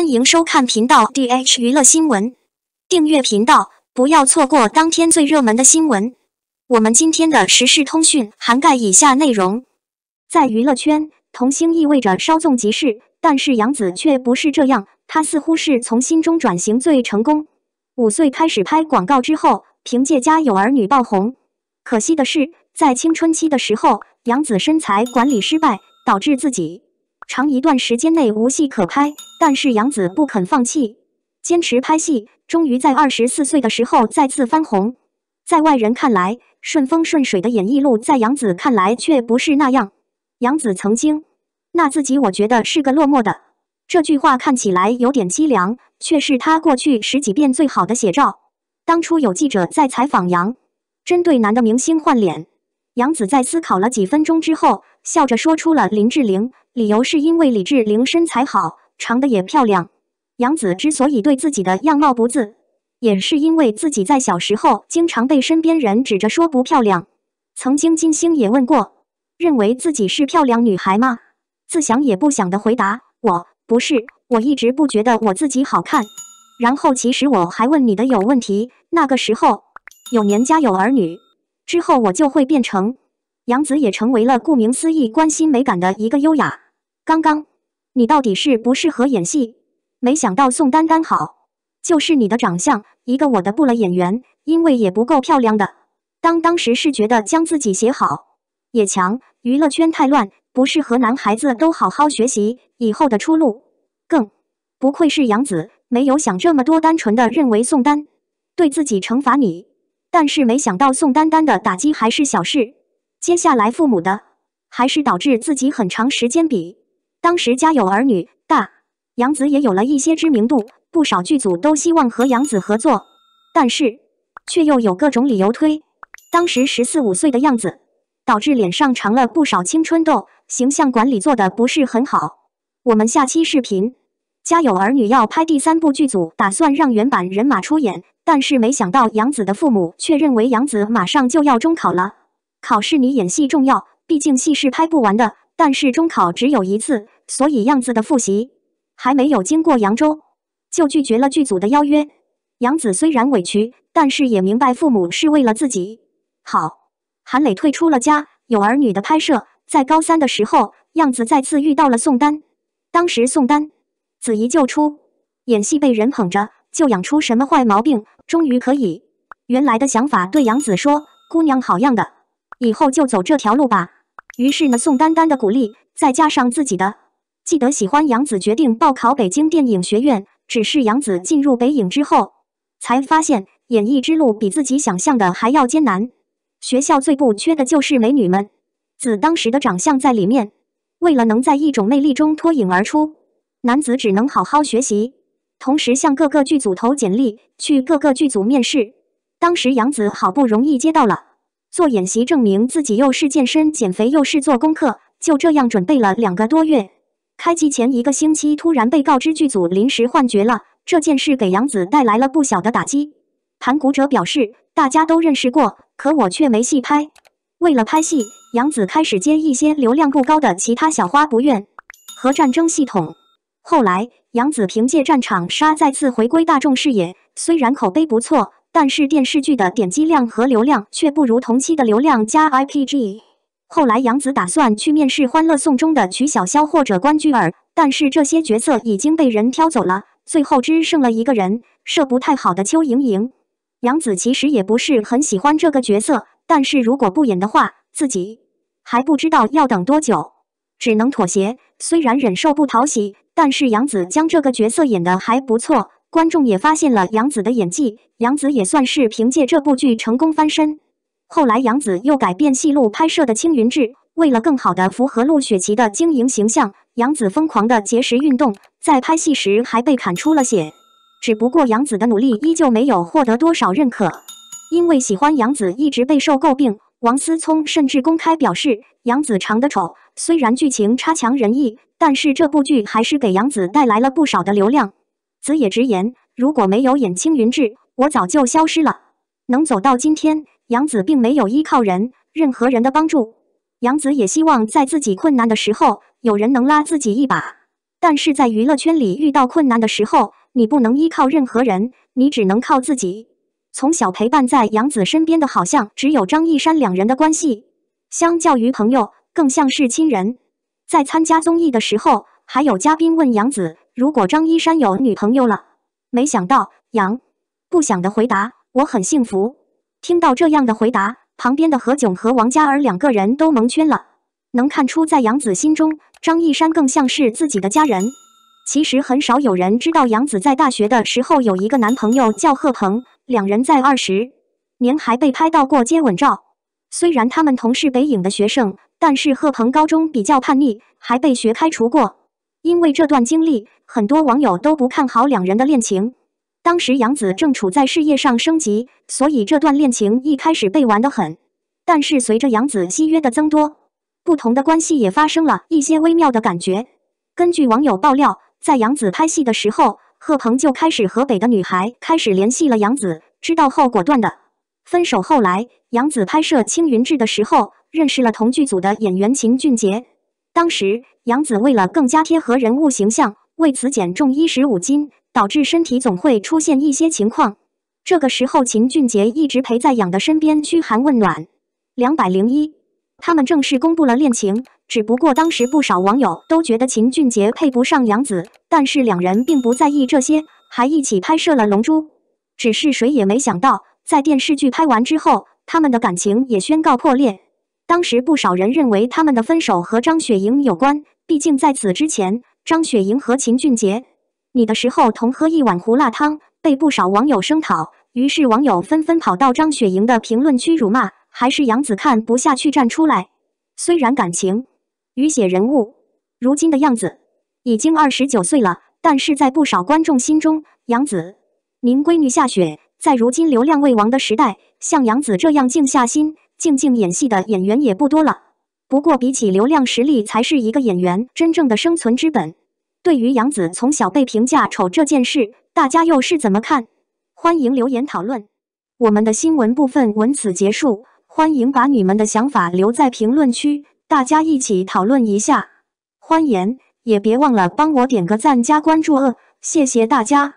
欢迎收看频道 DH 娱乐新闻，订阅频道不要错过当天最热门的新闻。我们今天的时事通讯涵盖以下内容：在娱乐圈，童星意味着稍纵即逝，但是杨紫却不是这样，她似乎是从心中转型最成功。五岁开始拍广告之后，凭借家有儿女爆红。可惜的是，在青春期的时候，杨紫身材管理失败，导致自己长一段时间内无戏可拍。但是杨子不肯放弃，坚持拍戏，终于在二十四岁的时候再次翻红。在外人看来顺风顺水的演艺路，在杨子看来却不是那样。杨子曾经那自己，我觉得是个落寞的。这句话看起来有点凄凉，却是他过去十几遍最好的写照。当初有记者在采访杨，针对男的明星换脸，杨子在思考了几分钟之后，笑着说出了林志玲，理由是因为李志玲身材好。长得也漂亮，杨子之所以对自己的样貌不自也是因为自己在小时候经常被身边人指着说不漂亮。曾经金星也问过，认为自己是漂亮女孩吗？自想也不想的回答，我不是，我一直不觉得我自己好看。然后其实我还问你的有问题，那个时候有年家有儿女之后，我就会变成杨子，也成为了顾名思义关心美感的一个优雅。刚刚。你到底适不适合演戏？没想到宋丹丹好，就是你的长相，一个我的不了演员，因为也不够漂亮的。当当时是觉得将自己写好也强，娱乐圈太乱，不适合男孩子都好好学习，以后的出路。更不愧是杨子，没有想这么多，单纯的认为宋丹对自己惩罚你，但是没想到宋丹丹的打击还是小事，接下来父母的还是导致自己很长时间比。当时家有儿女，大杨子也有了一些知名度，不少剧组都希望和杨子合作，但是却又有各种理由推。当时十四五岁的样子，导致脸上长了不少青春痘，形象管理做的不是很好。我们下期视频《家有儿女》要拍第三部，剧组打算让原版人马出演，但是没想到杨子的父母却认为杨子马上就要中考了，考试你演戏重要，毕竟戏是拍不完的。但是中考只有一次，所以样子的复习还没有经过扬州，就拒绝了剧组的邀约。杨子虽然委屈，但是也明白父母是为了自己好。韩磊退出了家，有儿女的拍摄。在高三的时候，样子再次遇到了宋丹。当时宋丹子怡就出演戏，被人捧着就养出什么坏毛病。终于可以原来的想法对杨子说：“姑娘好样的，以后就走这条路吧。”于是呢，宋丹丹的鼓励，再加上自己的，记得喜欢杨子决定报考北京电影学院。只是杨子进入北影之后，才发现演艺之路比自己想象的还要艰难。学校最不缺的就是美女们，子当时的长相在里面。为了能在一种魅力中脱颖而出，男子只能好好学习，同时向各个剧组投简历，去各个剧组面试。当时杨子好不容易接到了。做演习证明自己，又是健身减肥，又是做功课，就这样准备了两个多月。开机前一个星期，突然被告知剧组临时换角了，这件事给杨紫带来了不小的打击。盘古者表示，大家都认识过，可我却没戏拍。为了拍戏，杨紫开始接一些流量不高的其他小花，不愿和战争系统。后来，杨紫凭借《战场杀》再次回归大众视野，虽然口碑不错。但是电视剧的点击量和流量却不如同期的流量加 IPG。后来杨紫打算去面试《欢乐颂》中的曲筱绡或者关雎尔，但是这些角色已经被人挑走了，最后只剩了一个人，设不太好的邱莹莹。杨紫其实也不是很喜欢这个角色，但是如果不演的话，自己还不知道要等多久，只能妥协。虽然忍受不讨喜，但是杨紫将这个角色演得还不错。观众也发现了杨紫的演技，杨紫也算是凭借这部剧成功翻身。后来，杨紫又改变戏路拍摄的《青云志》，为了更好的符合陆雪琪的经营形象，杨紫疯狂的节食运动，在拍戏时还被砍出了血。只不过，杨紫的努力依旧没有获得多少认可。因为喜欢杨紫一直备受诟病，王思聪甚至公开表示杨紫长得丑。虽然剧情差强人意，但是这部剧还是给杨紫带来了不少的流量。子也直言：“如果没有尹青云志，我早就消失了。能走到今天，杨子并没有依靠人、任何人的帮助。杨子也希望在自己困难的时候，有人能拉自己一把。但是在娱乐圈里遇到困难的时候，你不能依靠任何人，你只能靠自己。从小陪伴在杨子身边的，好像只有张一山，两人的关系相较于朋友，更像是亲人。在参加综艺的时候，还有嘉宾问杨子。”如果张一山有女朋友了，没想到杨不想的回答我很幸福。听到这样的回答，旁边的何炅和王嘉尔两个人都蒙圈了。能看出在杨子心中，张一山更像是自己的家人。其实很少有人知道，杨子在大学的时候有一个男朋友叫贺鹏，两人在二十年还被拍到过接吻照。虽然他们同是北影的学生，但是贺鹏高中比较叛逆，还被学开除过。因为这段经历，很多网友都不看好两人的恋情。当时杨子正处在事业上升级，所以这段恋情一开始被玩得很。但是随着杨子戏约的增多，不同的关系也发生了一些微妙的感觉。根据网友爆料，在杨子拍戏的时候，贺鹏就开始河北的女孩开始联系了杨子，知道后果断的分手。后来杨子拍摄《青云志》的时候，认识了同剧组的演员秦俊杰，当时。杨子为了更加贴合人物形象，为此减重一十五斤，导致身体总会出现一些情况。这个时候，秦俊杰一直陪在杨的身边，嘘寒问暖。两百零一，他们正式公布了恋情。只不过当时不少网友都觉得秦俊杰配不上杨子，但是两人并不在意这些，还一起拍摄了《龙珠》。只是谁也没想到，在电视剧拍完之后，他们的感情也宣告破裂。当时不少人认为他们的分手和张雪莹有关。毕竟，在此之前，张雪迎和秦俊杰，你的时候同喝一碗胡辣汤，被不少网友声讨。于是，网友纷纷跑到张雪迎的评论区辱骂。还是杨子看不下去，站出来。虽然感情，雨写人物，如今的样子，已经二十九岁了，但是在不少观众心中，杨子，您闺女夏雪。在如今流量为王的时代，像杨子这样静下心，静静演戏的演员也不多了。不过，比起流量，实力才是一个演员真正的生存之本。对于杨紫从小被评价丑这件事，大家又是怎么看？欢迎留言讨论。我们的新闻部分文此结束，欢迎把你们的想法留在评论区，大家一起讨论一下。欢迎，也别忘了帮我点个赞加关注哦，谢谢大家。